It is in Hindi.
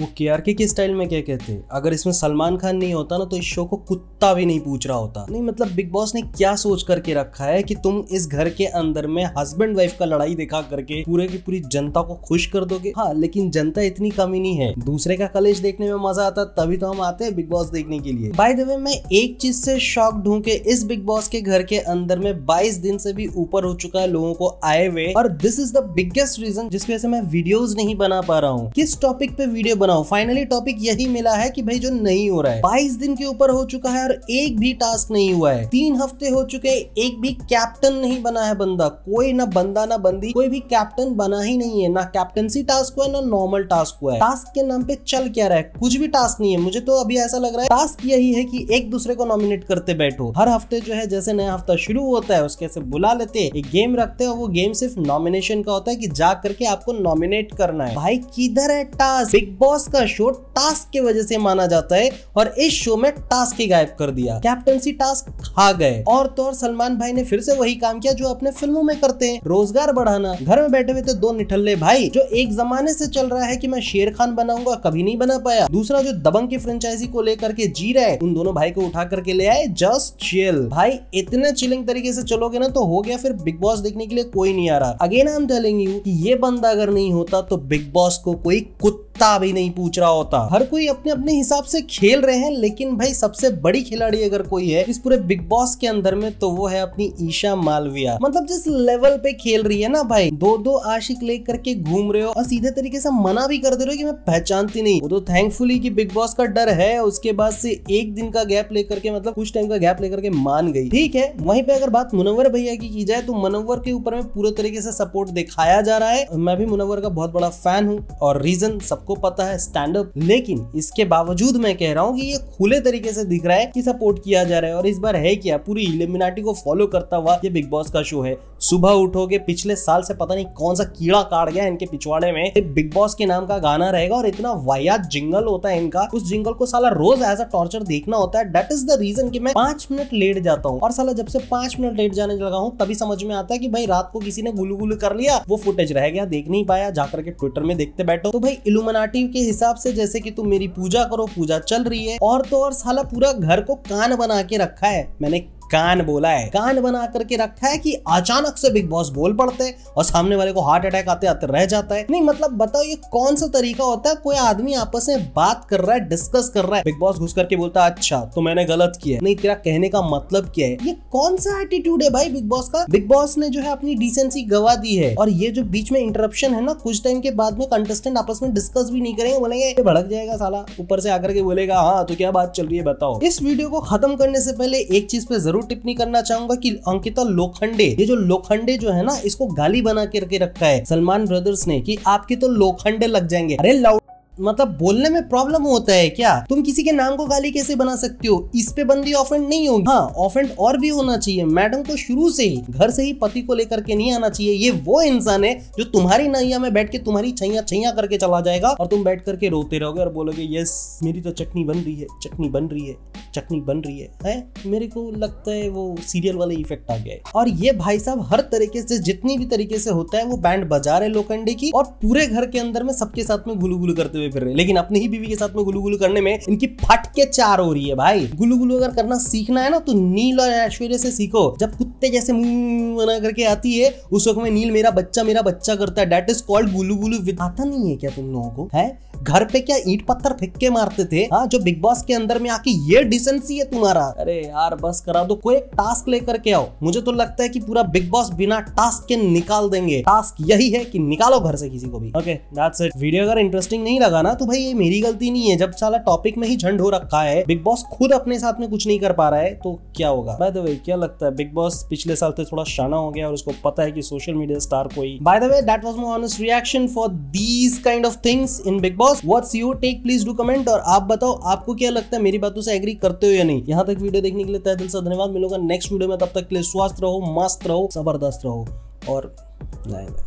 वो के आर के स्टाइल में क्या कहते हैं अगर इसमें सलमान खान नहीं होता ना तो इस शो को कुत्ता भी नहीं पूछ रहा होता नहीं मतलब बिग बॉस ने क्या सोच करके रखा है कि तुम इस घर के अंदर में हस्बैंड वाइफ का लड़ाई दिखा करके पूरे की पूरी जनता को खुश कर दोगे हाँ लेकिन जनता इतनी कमी नहीं है दूसरे का कलेश देखने में मजा आता तभी तो हम आते हैं बिग बॉस देखने के लिए बाय द वे मैं एक चीज से शॉक हूँ के इस बिग बॉस के घर के अंदर में बाईस दिन से भी ऊपर हो चुका है लोगों को आए हुए और this is the biggest reason जिसकी वजह से मैं वीडियोज नहीं बना पा रहा हूँ किस टॉपिक पे वीडियो बनाओ फाइनली टॉपिक यही मिला है कि भाई जो नहीं हो रहा है बाईस दिन के ऊपर हो चुका है और एक भी टास्क नहीं हुआ है तीन हफ्ते हो चुके एक भी कैप्टन नहीं बना है बंदा कोई ना बंदा ना बंदी कोई भी कैप्टन बना ही नहीं है ना कैप्टनसी टास्क हुआ है ना नॉर्मल टास्क हुआ है टास्क के नाम पे चल क्या रहा है कुछ भी टास्क नहीं है मुझे तो अभी ऐसा लग रहा है टास्क यही है कि एक दूसरे को नॉमिनेट करते बैठो हर हफ्ते जो है जैसे नया हफ्ता शुरू होता है उसके से बुला लेते हैं एक गेम रखते हैं वो गेम सिर्फ नॉमिनेशन का होता है कि जा करके आपको नॉमिनेट करना है भाई किधर है टास्क बिग बॉस बॉस का शो टास्क की वजह से माना जाता है और इस शो में टास्क ही गायब कर दिया कैप्टनसी टास्क खा गए और तो और सलमान भाई ने फिर से वही काम किया जो अपने फिल्मों में करते हैं रोजगार बढ़ाना घर में बैठे हुए थे दो निठल्ले भाई जो एक जमाने से चल रहा है की मैं शेर खान बनाऊंगा कभी नहीं बना पाया दूसरा जो दबंग की फ्रेंचाइजी को लेकर के जी रहे उन दोनों भाई को उठा करके ले आए जस्ट चिल भाई इतने चिलिंग तरीके से चलोगे ना तो हो गया फिर बिग बॉस देखने के लिए कोई नहीं आ रहा again I am telling you कि ये बंदा अगर नहीं होता तो बिग बॉस को कोई कुत्ता कुत्ता भी नहीं पूछ रहा होता हर कोई अपने अपने हिसाब से खेल रहे हैं लेकिन भाई सबसे बड़ी खिलाड़ी अगर कोई है इस पूरे बिग बॉस के अंदर में तो वो है अपनी ईशा मालविया मतलब जिस लेवल पे खेल रही है ना भाई दो दो आशिक लेकर के घूम रहे हो और सीधे तरीके से मना भी कर दे रहे हो कि मैं पहचानती नहीं वो तो थैंकफुली की बिग बॉस का डर है उसके बाद से एक दिन का गैप लेकर के मतलब कुछ टाइम का गैप लेकर के मान गई ठीक है वहीं पे अगर बात मुनवर भैया की की जाए तो मुनवर के ऊपर में पूरे तरीके से सपोर्ट दिखाया जा रहा है मैं भी मुनवर का बहुत बड़ा फैन हूँ और रीजन सब सबको पता है स्टैंड अप लेकिन इसके बावजूद मैं कह रहा हूँ कि ये खुले तरीके से दिख रहा है कि सपोर्ट किया जा रहा है और इस बार है क्या पूरी इलेमिनाटी को फॉलो करता हुआ ये बिग बॉस का शो है सुबह उठोगे पिछले साल से पता नहीं कौन सा कीड़ा काट गया इनके पिछवाड़े में बिग बॉस के नाम का गाना रहेगा और इतना वायात जिंगल होता है इनका उस जिंगल को साला रोज एज अ टॉर्चर देखना होता है डेट इज द रीजन की मैं पांच मिनट लेट जाता हूँ और साला जब से पांच मिनट लेट जाने लगा हूँ तभी समझ में आता है कि भाई रात को किसी ने गुलू गुलू कर लिया वो फुटेज रह गया देख नहीं पाया जाकर के ट्विटर में देखते बैठो तो भाई इलुमना नाटी के हिसाब से जैसे कि तुम मेरी पूजा करो पूजा चल रही है और तो और साला पूरा घर को कान बना के रखा है मैंने कान बोला है कान बना करके रखा है कि अचानक से बिग बॉस बोल पड़ते हैं और सामने वाले को हार्ट अटैक आते आते रह जाता है नहीं मतलब बताओ ये कौन सा तरीका होता है कोई आदमी आपस में बात कर रहा है डिस्कस कर रहा है बिग बॉस घुस करके बोलता है अच्छा तो मैंने गलत किया नहीं तेरा कहने का मतलब क्या है ये कौन सा एटीट्यूड है भाई बिग बॉस का बिग बॉस ने जो है अपनी डिसेंसी गवा दी है और ये जो बीच में इंटरप्शन है ना कुछ टाइम के बाद में कंटेस्टेंट आपस में डिस्कस भी नहीं करेंगे बोलेंगे भड़क जाएगा साला ऊपर से आकर के बोलेगा हाँ तो क्या बात चल रही है बताओ इस वीडियो को खत्म करने से पहले एक चीज पे जरूर जरूर टिप्पणी करना चाहूंगा कि अंकिता लोखंडे ये जो लोखंडे जो है ना इसको गाली बना करके रखा है सलमान ब्रदर्स ने कि आपके तो लोखंडे लग जाएंगे अरे लाउड मतलब बोलने में प्रॉब्लम होता है क्या तुम किसी के नाम को गाली कैसे बना सकते हो इस पे बंदी ऑफेंड नहीं होगी हाँ ऑफेंड और भी होना चाहिए मैडम को शुरू से ही घर से ही पति को लेकर के नहीं आना चाहिए ये वो इंसान है जो तुम्हारी नैया में बैठ के तुम्हारी छैया छैया करके चला जाएगा और तुम बैठ करके रोते रहोगे और बोलोगे यस मेरी तो चटनी बन रही है चटनी बन रही है चटनी बन रही है, है? मेरे को लगता है वो सीरियल वाले इफेक्ट आ गया है और ये भाई साहब हर तरीके से जितनी भी तरीके से होता है वो बैंड बजा रहे लोखंडे की और पूरे घर के अंदर में सबके साथ में गुलू गुलू करते हुए घूमे फिर रहे लेकिन अपनी ही बीवी के साथ में गुलू गुलू करने में इनकी फट के चार हो रही है भाई गुलू गुलू अगर करना सीखना है ना तो नील और ऐश्वर्य से सीखो जब कुत्ते जैसे मुंह बना करके आती है उस वक्त में नील मेरा बच्चा मेरा बच्चा करता है डेट इज कॉल्ड गुलू गुलू विद आता नहीं है क्या तुम लोगों को है घर पे क्या ईट पत्थर फेंक के मारते थे हाँ जो बिग बॉस के अंदर में आके ये डिसेंसी है तुम्हारा अरे यार बस करा दो कोई एक टास्क लेकर के आओ मुझे तो लगता है कि पूरा बिग बॉस बिना टास्क के निकाल देंगे टास्क यही है कि निकालो घर से किसी को भी ओके दैट्स इट वीडियो अगर इंटरेस्टिंग नहीं लगा लगा ना तो भाई ये मेरी गलती नहीं है जब साला टॉपिक में ही झंड हो रखा है बिग बॉस खुद अपने साथ में कुछ नहीं कर पा रहा है तो क्या होगा बाय द वे क्या लगता है बिग बॉस पिछले साल से थोड़ा शाना हो गया और उसको पता है कि सोशल मीडिया स्टार कोई by the way that was my honest reaction for these kind of things in Bigg Boss what's your take please do comment और आप बताओ आपको क्या लगता है मेरी बातों से एग्री करते हो या नहीं यहाँ तक वीडियो देखने के लिए तहे दिल से धन्यवाद मिलूंगा नेक्स्ट वीडियो में तब तक के लिए स्वस्थ रहो मस्त रहो जबरदस्त रहो और नहीं